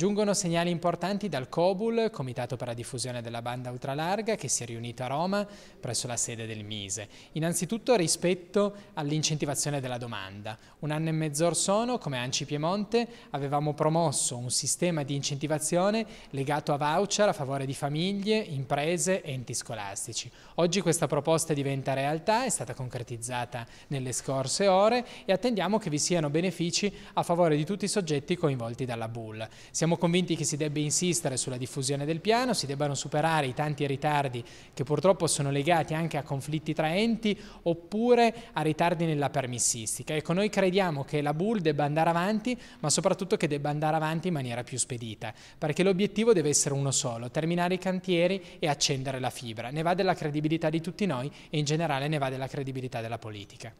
Giungono segnali importanti dal COBUL, Comitato per la diffusione della banda ultralarga, che si è riunito a Roma presso la sede del Mise. Innanzitutto rispetto all'incentivazione della domanda. Un anno e mezzo or sono, come Anci Piemonte, avevamo promosso un sistema di incentivazione legato a voucher a favore di famiglie, imprese e enti scolastici. Oggi questa proposta diventa realtà, è stata concretizzata nelle scorse ore e attendiamo che vi siano benefici a favore di tutti i soggetti coinvolti dalla BUL. Siamo siamo convinti che si debba insistere sulla diffusione del piano, si debbano superare i tanti ritardi che purtroppo sono legati anche a conflitti tra enti oppure a ritardi nella permissistica. Ecco, noi crediamo che la BUL debba andare avanti, ma soprattutto che debba andare avanti in maniera più spedita, perché l'obiettivo deve essere uno solo, terminare i cantieri e accendere la fibra. Ne va della credibilità di tutti noi e in generale ne va della credibilità della politica.